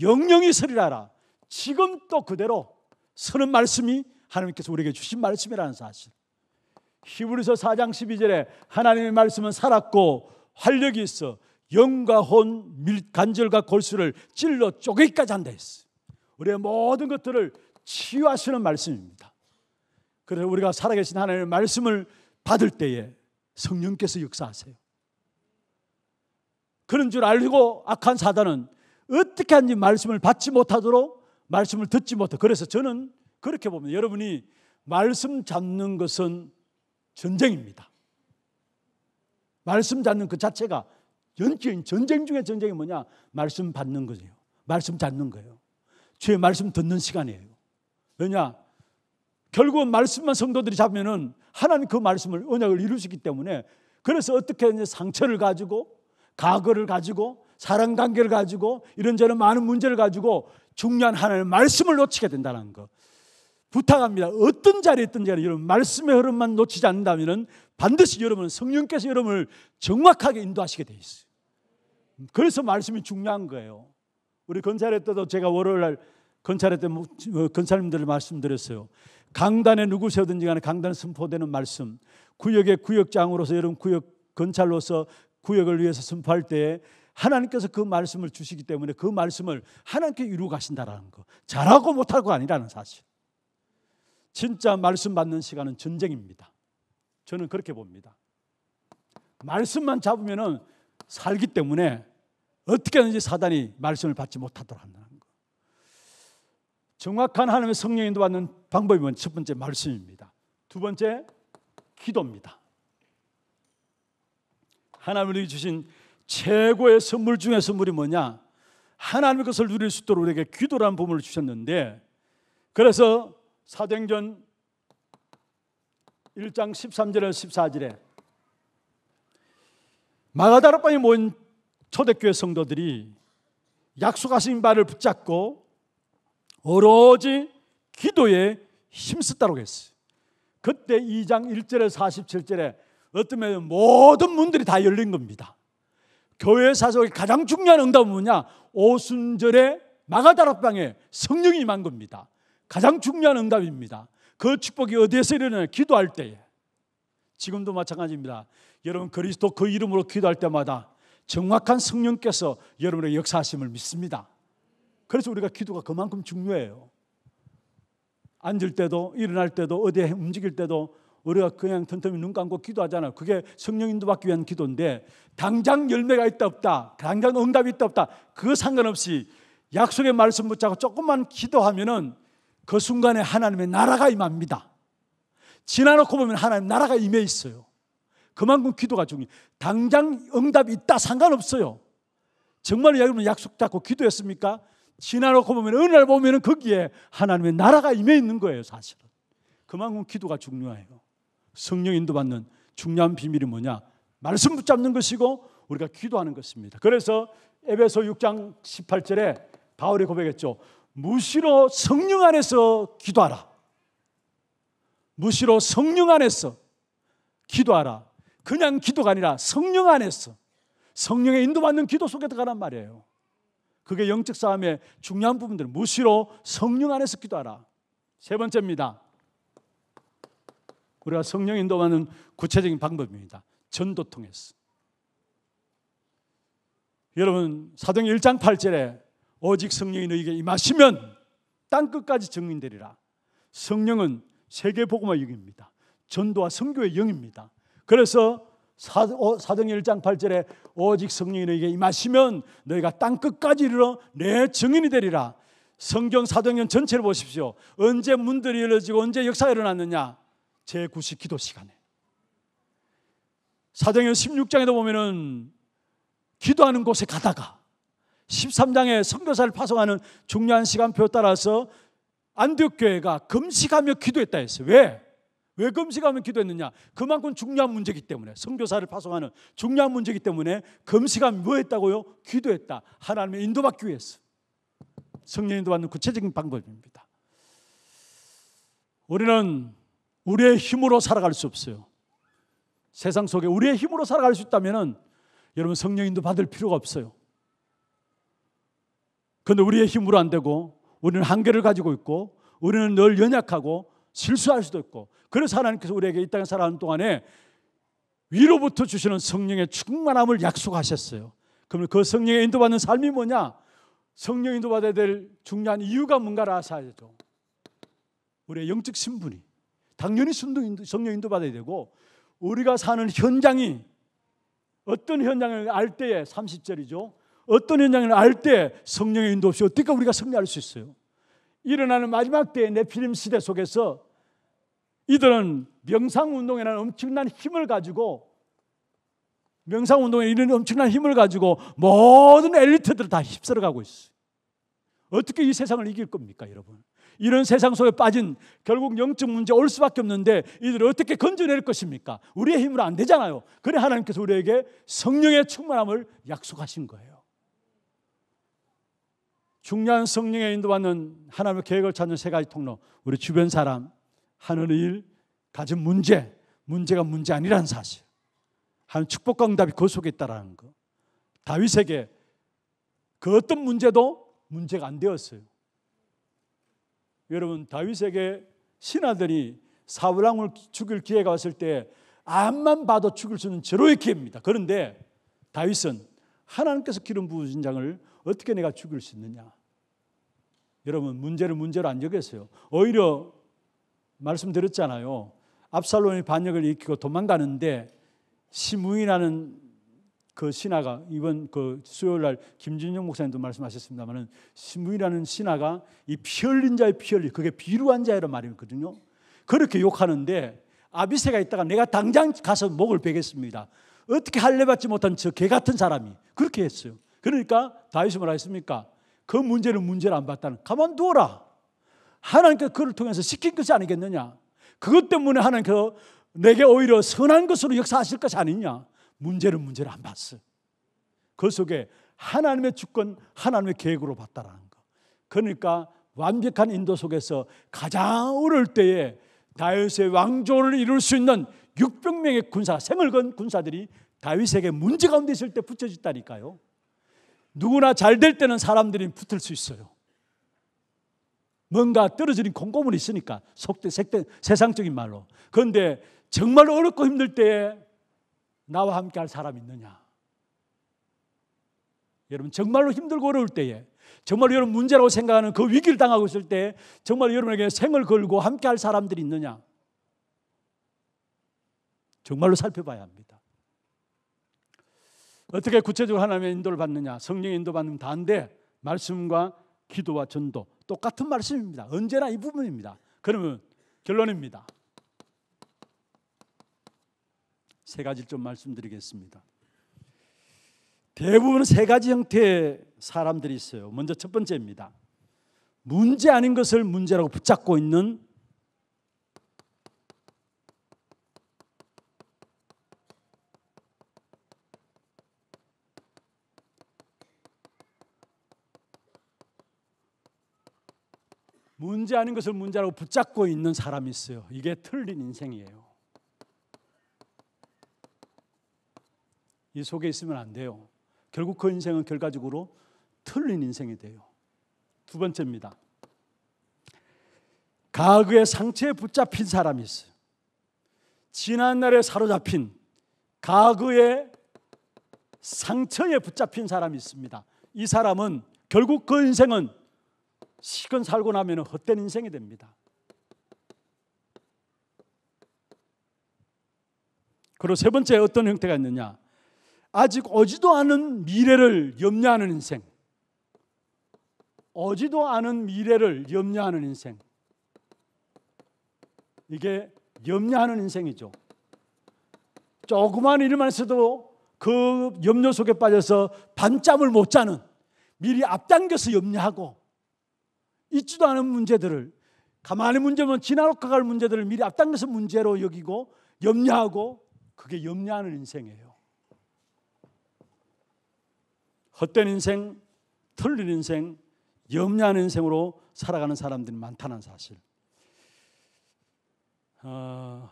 영영이 서리라라. 지금 또 그대로 서는 말씀이 하나님께서 우리에게 주신 말씀이라는 사실. 히브리서 4장 12절에 하나님의 말씀은 살았고 활력이 있어 영과 혼, 간절과 골수를 찔러 쪼개기까지 한다 했어. 우리의 모든 것들을 치유하시는 말씀입니다. 그래서 우리가 살아계신 하나님의 말씀을 받을 때에 성령께서 역사하세요. 그런 줄 알고 악한 사단은 어떻게 하는지 말씀을 받지 못하도록 말씀을 듣지 못해. 그래서 저는 그렇게 보면 여러분이 말씀 잡는 것은 전쟁입니다. 말씀 잡는 그 자체가 전쟁, 전쟁 중에 전쟁이 뭐냐? 말씀 받는 거예요. 말씀 잡는 거예요. 주의 말씀 듣는 시간이에요. 왜냐? 결국은 말씀만 성도들이 잡으면은 하나님 그 말씀을 언약을 이루시기 때문에 그래서 어떻게 이제 상처를 가지고 과거를 가지고 사랑 관계를 가지고 이런저런 많은 문제를 가지고 중요한 하나님의 말씀을 놓치게 된다는 거. 부탁합니다. 어떤 자리에 있든 간에 여러분 말씀의 흐름만 놓치지 않는다면 반드시 여러분 은 성령께서 여러분을 정확하게 인도하시게 돼 있어요. 그래서 말씀이 중요한 거예요. 우리 건찰회 때도 제가 월요일 날건설회때 뭐, 어, 건찰님들 말씀드렸어요. 강단에 누구 세우든지 간에 강단에 선포되는 말씀, 구역의 구역장으로서 여러분 구역 건찰로서 구역을 위해서 선포할 때에 하나님께서 그 말씀을 주시기 때문에 그 말씀을 하나님께 이루 가신다라는 거. 잘하고 못하고 아니라는 사실. 진짜 말씀 받는 시간은 전쟁입니다. 저는 그렇게 봅니다. 말씀만 잡으면 살기 때문에 어떻게 하는지 사단이 말씀을 받지 못하도록 한다는 거. 정확한 하나님의 성령인도 받는 방법이 면첫 번째 말씀입니다. 두 번째 기도입니다. 하나님이 주신 최고의 선물 중의 선물이 뭐냐? 하나님의 것을 누릴 수 있도록 우리에게 기도라는 부분을 주셨는데 그래서 사도행전 1장 1 3절에 14절에 마가다락방에 모인 초대교회 성도들이 약속하신 바를 붙잡고 오로지 기도에 힘쓰다고 했어요. 그때 2장 1절에서 47절에 어쩌면 모든 문들이 다 열린 겁니다. 교회 사역의 가장 중요한 응답은 뭐냐? 오순절에 마가다락방에 성령이 임한 겁니다. 가장 중요한 응답입니다. 그 축복이 어디에서 일어나냐? 기도할 때에. 지금도 마찬가지입니다. 여러분 그리스도 그 이름으로 기도할 때마다 정확한 성령께서 여러분의 역사하심을 믿습니다. 그래서 우리가 기도가 그만큼 중요해요. 앉을 때도 일어날 때도 어디에 움직일 때도 우리가 그냥 틈틈이 눈 감고 기도하잖아요. 그게 성령 인도받기 위한 기도인데 당장 열매가 있다 없다, 당장 응답이 있다 없다 그 상관없이 약속의 말씀 붙잡고 조금만 기도하면은 그 순간에 하나님의 나라가 임합니다. 지나놓고 보면 하나님 나라가 임해 있어요. 그만큼 기도가 중요. 해 당장 응답이 있다 상관없어요. 정말 이야기 약속 잡고 기도했습니까? 지나놓고 보면 어느 날 보면은 거기에 하나님의 나라가 임해 있는 거예요, 사실은. 그만큼 기도가 중요해요. 성령 인도받는 중요한 비밀이 뭐냐? 말씀 붙잡는 것이고 우리가 기도하는 것입니다. 그래서 에베소 6장 18절에 바울이 고백했죠. 무시로 성령 안에서 기도하라. 무시로 성령 안에서 기도하라. 그냥 기도가 아니라 성령 안에서 성령의 인도받는 기도 속에 들어가란 말이에요. 그게 영적 싸움의 중요한 부분들. 무시로 성령 안에서 기도하라. 세 번째입니다. 우리가 성령 인도하는 구체적인 방법입니다. 전도 통해서. 여러분 사도행 1장 8절에 오직 성령이 너에게 임하시면 땅 끝까지 증인되리라. 성령은 세계 복음화 영입니다. 전도와 선교의 영입니다. 그래서 사정 1장 8절에 오직 성령이 너에게 임하시면 너희가 땅 끝까지 이르러 내 증인이 되리라. 성경 사도행전 체를 보십시오. 언제 문들이 열려지고 언제 역사가 일어났느냐? 제9시 기도 시간에. 사도행 16장에도 보면은 기도하는 곳에 가다가 13장에 성교사를 파송하는 중요한 시간표 따라서 안디옥 교회가 금식하며 기도했다 했어요. 왜? 왜 금식하면 기도했느냐? 그만큼 중요한 문제이기 때문에 성교사를 파송하는 중요한 문제이기 때문에 금식하면 뭐 했다고요? 기도했다. 하나님의 인도받기 위해서. 성령 인도받는 구체적인 방법입니다. 우리는 우리의 힘으로 살아갈 수 없어요. 세상 속에 우리의 힘으로 살아갈 수 있다면은 여러분 성령 인도 받을 필요가 없어요. 그런데 우리의 힘으로 안 되고 우리는 한계를 가지고 있고 우리는 늘 연약하고 실수할 수도 있고 그래서 하나님께서 우리에게 이 땅에 살아가는 동안에 위로부터 주시는 성령의 충만함을 약속하셨어요. 그러면 그 성령의 인도받는 삶이 뭐냐? 성령 인도받아야 될 중요한 이유가 뭔가를 아셔야죠. 우리의 영적 신분이 당연히 성령 인도받아야 되고 우리가 사는 현장이 어떤 현장을 알 때에 30절이죠. 어떤 현장을 알 때 성령의 인도 없이 어떻게 우리가 승리할 수 있어요? 일어나는 마지막 때의 네피림 시대 속에서 이들은 명상운동이라는 엄청난 힘을 가지고 명상운동에 이런 엄청난 힘을 가지고 모든 엘리트들을 다 휩쓸어가고 있어요. 어떻게 이 세상을 이길 겁니까, 여러분? 이런 세상 속에 빠진 결국 영적 문제 올 수밖에 없는데 이들을 어떻게 건져낼 것입니까? 우리의 힘으로 안 되잖아요. 그래 하나님께서 우리에게 성령의 충만함을 약속하신 거예요. 중요한 성령의 인도받는 하나님의 계획을 찾는 세 가지 통로. 우리 주변 사람, 하는 일, 가진 문제, 문제가 문제 아니라는 사실. 하는 축복과 응답이 그 속에 있다라는 거. 다윗에게 그 어떤 문제도 문제가 안 되었어요. 여러분 다윗에게 신하들이 사울왕을 죽일 기회가 왔을 때 암만 봐도 죽을 수는 절호의 기회입니다. 그런데 다윗은 하나님께서 기름 부으신 장을 어떻게 내가 죽일 수 있느냐? 여러분 문제를 문제로 안 여겼어요. 오히려 말씀드렸잖아요. 압살롬이 반역을 일으키고 도망가는데 시므이라는 그 신하가 이번 그 수요일 날 김준영 목사님도 말씀하셨습니다만은 시므이라는 신하가 이 피흘린 자의 피흘린 그게 비루한 자라는 말이거든요. 그렇게 욕하는데 아비세가 있다가 내가 당장 가서 목을 베겠습니다. 어떻게 할례받지 못한 저 개 같은 사람이 그렇게 했어요. 그러니까 다윗이 말했습니까그 문제를 문제를 안 봤다는 가만두어라. 하나님께 그를 통해서 시킨 것이 아니겠느냐? 그것 때문에 하나님께 그 내게 오히려 선한 것으로 역사하실 것이 아니냐? 문제를 문제를 안 봤어. 그 속에 하나님의 주권, 하나님의 계획으로 봤다라는 거. 그러니까 완벽한 인도 속에서 가장 어려 때에 다윗의 왕조를 이룰 수 있는 600명의 군사, 생을 건 군사들이 다윗에게 문제 가운데 있을 때 붙여졌다니까요. 누구나 잘 될 때는 사람들이 붙을 수 있어요. 뭔가 떨어지는 공고물이 있으니까 속대, 색대, 세상적인 말로. 그런데 정말 어렵고 힘들 때 나와 함께 할 사람이 있느냐? 여러분 정말로 힘들고 어려울 때에 정말 여러분 문제라고 생각하는 그 위기를 당하고 있을 때 정말 여러분에게 생을 걸고 함께 할 사람들이 있느냐? 정말로 살펴봐야 합니다. 어떻게 구체적으로 하나님의 인도를 받느냐? 성령 의 인도 받는 다인데 말씀과 기도와 전도 똑같은 말씀입니다. 언제나 이 부분입니다. 그러면 결론입니다. 세가지좀 말씀드리겠습니다. 대부분 세 가지 형태의 사람들이 있어요. 먼저 첫 번째입니다. 문제 아닌 것을 문제라고 붙잡고 있는 문제 아닌 것을 문제라고 붙잡고 있는 사람이 있어요. 이게 틀린 인생이에요. 이 속에 있으면 안 돼요. 결국 그 인생은 결과적으로 틀린 인생이 돼요. 두 번째입니다. 과거의 상처에 붙잡힌 사람이 있어요. 지난날에 사로잡힌 과거의 상처에 붙잡힌 사람이 있습니다. 이 사람은 결국 그 인생은 시은 살고 나면 헛된 인생이 됩니다. 그리고 세 번째 어떤 형태가 있느냐? 아직 오지도 않은 미래를 염려하는 인생. 오지도 않은 미래를 염려하는 인생. 이게 염려하는 인생이죠. 조그만 일만 있어도 그 염려 속에 빠져서 밤잠을 못 자는 미리 앞당겨서 염려하고 있지도 않은 문제들을 가만히 문제면 지나가갈 문제들을 미리 앞당겨서 문제로 여기고 염려하고 그게 염려하는 인생이에요. 헛된 인생, 틀린 인생, 염려하는 인생으로 살아가는 사람들이 많다는 사실. 어,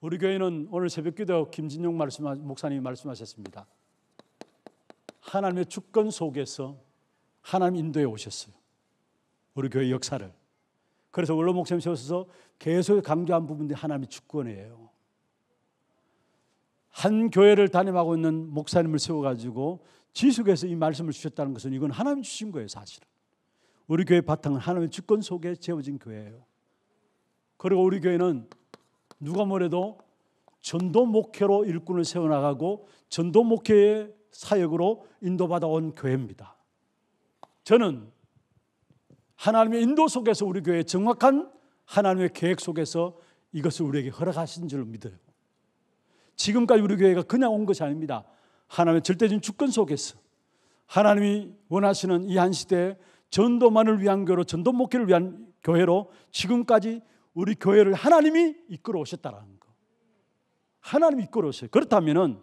우리 교회는 오늘 새벽 기도 김진용 말씀, 목사님이 말씀하셨습니다. 하나님의 주권 속에서 하나님 인도에 오셨어요. 우리 교회 역사를. 그래서 원로 목사님 세워서 계속 강조한 부분들이 하나님의 주권이에요. 한 교회를 담임하고 있는 목사님을 세워가지고 지속해서 이 말씀을 주셨다는 것은 이건 하나님 주신 거예요, 사실은. 우리 교회 바탕은 하나님의 주권 속에 채워진 교회예요. 그리고 우리 교회는 누가 뭐래도 전도 목회로 일꾼을 세워나가고 전도 목회의 사역으로 인도받아온 교회입니다. 저는 하나님의 인도 속에서 우리 교회 정확한 하나님의 계획 속에서 이것을 우리에게 허락하신 줄 믿어요. 지금까지 우리 교회가 그냥 온 것이 아닙니다. 하나님의 절대적인 주권 속에서 하나님이 원하시는 이 한 시대에 전도만을 위한 교로 전도 목회를 위한 교회로 지금까지 우리 교회를 하나님이 이끌어 오셨다라는 거. 하나님이 이끌어 오셨어요. 그렇다면은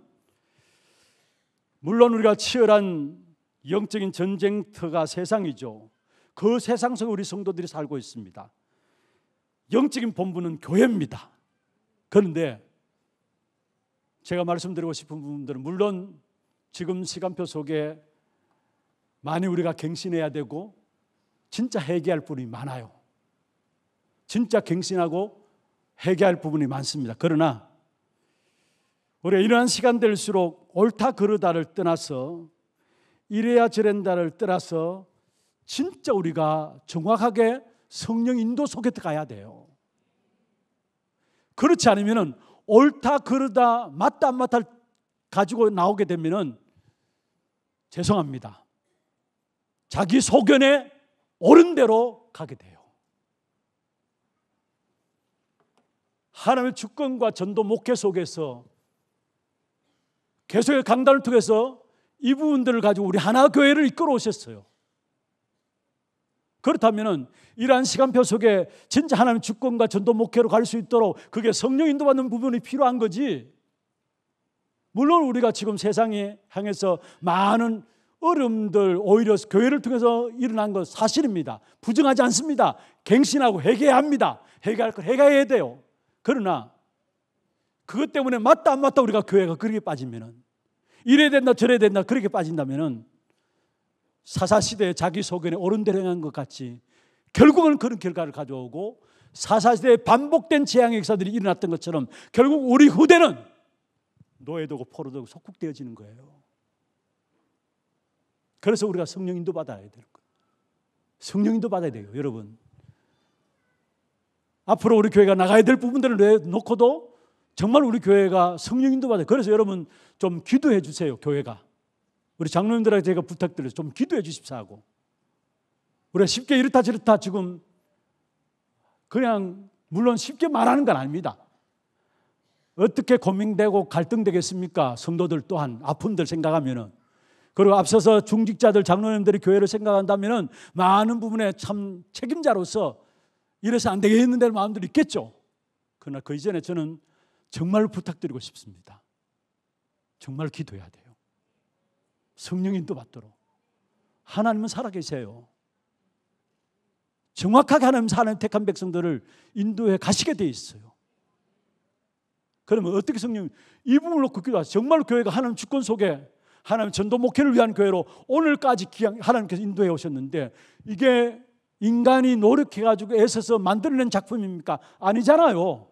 물론 우리가 치열한 영적인 전쟁터가 세상이죠. 그 세상 속에 우리 성도들이 살고 있습니다. 영적인 본부는 교회입니다. 그런데 제가 말씀드리고 싶은 부분들은 물론 지금 시간표 속에 많이 우리가 갱신해야 되고 진짜 해결할 부분이 많아요. 진짜 갱신하고 해결할 부분이 많습니다. 그러나 우리가 이러한 시간 될수록 옳다 그르다를 떠나서 이래야 저랜다를 따라서 진짜 우리가 정확하게 성령 인도 속에 들어가야 돼요. 그렇지 않으면은 옳다 그르다 맞다 안 맞다 가지고 나오게 되면은 죄송합니다. 자기 소견에 옳은 대로 가게 돼요. 하나님의 주권과 전도 목회 속에서 계속 강단을 통해서 이 부분들을 가지고 우리 하나 교회를 이끌어 오셨어요. 그렇다면은 이러한 시간표 속에 진짜 하나님 주권과 전도 목회로 갈 수 있도록 그게 성령 인도받는 부분이 필요한 거지. 물론 우리가 지금 세상에 향해서 많은 어려움들 오히려 교회를 통해서 일어난 건 사실입니다. 부정하지 않습니다. 갱신하고 해결 합니다. 해결할 걸 해결해야 돼요. 그러나 그것 때문에 맞다 안 맞다 우리가 교회가 그렇게 빠지면은 이래야 된다 저래야 된다 그렇게 빠진다면 사사시대의 자기 소견에 옳은 대로 행한 것 같이 결국은 그런 결과를 가져오고 사사시대에 반복된 재앙의 역사들이 일어났던 것처럼 결국 우리 후대는 노예도고포로도고 속국되어지는 거예요. 그래서 우리가 성령인도 받아야 되는 거예요. 성령인도 받아야 돼요, 여러분. 앞으로 우리 교회가 나가야 될 부분들을 놓고도 정말 우리 교회가 성령 인도받아 요 그래서 여러분 좀 기도해 주세요. 교회가 우리 장로님들에게 제가 부탁드려서 좀 기도해 주십사 하고 우리가 쉽게 이렇다 저렇다 지금 그냥 물론 쉽게 말하는 건 아닙니다. 어떻게 고민되고 갈등되겠습니까? 성도들 또한 아픔들 생각하면은 그리고 앞서서 중직자들 장로님들이 교회를 생각한다면은 많은 부분에 참 책임자로서 이래서 안 되겠는데 마음들이 있겠죠. 그러나 그 이전에 저는 정말 부탁드리고 싶습니다. 정말 기도해야 돼요. 성령 인도 받도록. 하나님은 살아계세요. 정확하게 하나님 사는 택한 백성들을 인도해 가시게 돼 있어요. 그러면 어떻게 성령 이 부분을 놓고 기도하 정말 교회가 하나님 주권 속에 하나님 전도 목회를 위한 교회로 오늘까지 하나님께서 인도해 오셨는데 이게 인간이 노력해가지고 애써서 만들어낸 작품입니까? 아니잖아요.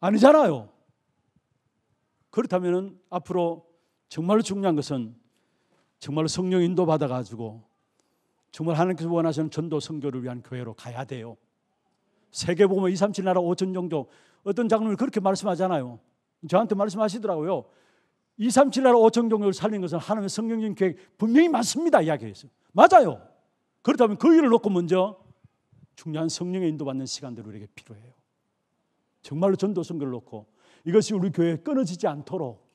아니잖아요. 그렇다면 앞으로 정말로 중요한 것은 정말로 성령 인도 받아가지고 정말 하나님께서 원하시는 전도 선교를 위한 교회로 가야 돼요. 세계복음 2, 3, 7 나라 5천 종족 어떤 장로님 그렇게 말씀하잖아요. 저한테 말씀하시더라고요. 2, 3, 7 나라 5천 종족을 살린 것은 하나님의 성경적인 계획 분명히 맞습니다. 이야기했어요. 맞아요. 그렇다면 그 일을 놓고 먼저 중요한 성령의 인도받는 시간들이 우리에게 필요해요. 정말로 전도성결 놓고 이것이 우리 교회에 끊어지지 않도록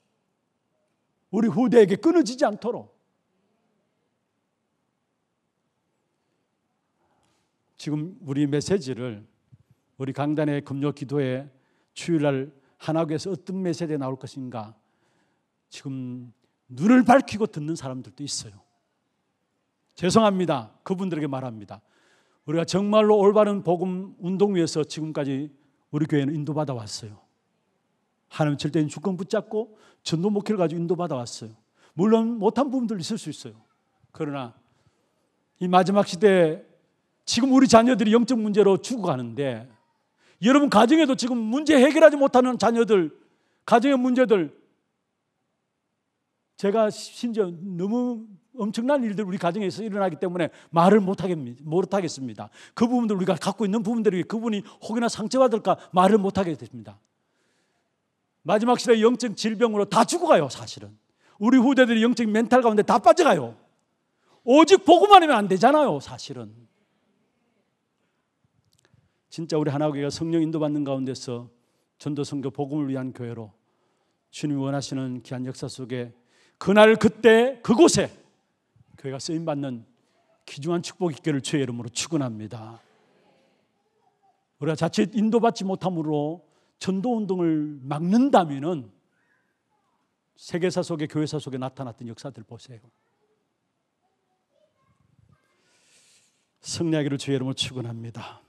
우리 후대에게 끊어지지 않도록 지금 우리 메시지를 우리 강단의 금요 기도에 주일날 한학에서 어떤 메시지가 나올 것인가 지금 눈을 밝히고 듣는 사람들도 있어요. 죄송합니다. 그분들에게 말합니다. 우리가 정말로 올바른 복음 운동 위에서 지금까지 우리 교회는 인도받아 왔어요. 하나님 절대인 주권 붙잡고 전도 목회를 가지고 인도받아 왔어요. 물론 못한 부분들 있을 수 있어요. 그러나 이 마지막 시대에 지금 우리 자녀들이 영적 문제로 죽어가는데 여러분 가정에도 지금 문제 해결하지 못하는 자녀들 가정의 문제들 제가 심지어 너무 엄청난 일들 우리 가정에서 일어나기 때문에 말을 못하겠습니다. 그 부분들 우리가 갖고 있는 부분들이 그분이 혹여나 상처받을까 말을 못하게 됩니다. 마지막 시대 영적 질병으로 다 죽어가요, 사실은. 우리 후대들이 영적 멘탈 가운데 다 빠져가요. 오직 보고만 하면 안 되잖아요, 사실은. 진짜 우리 하나교회가 성령 인도받는 가운데서 전도 선교 복음을 위한 교회로 주님이 원하시는 귀한 역사 속에 그날 그때 그곳에 교회가 쓰임 받는 귀중한 축복이 있기를 주의 이름으로 축원합니다. 우리가 자칫 인도받지 못함으로 전도 운동을 막는다면은 세계사 속에 교회사 속에 나타났던 역사들 보세요. 승리하기를 주의 이름으로 축원합니다.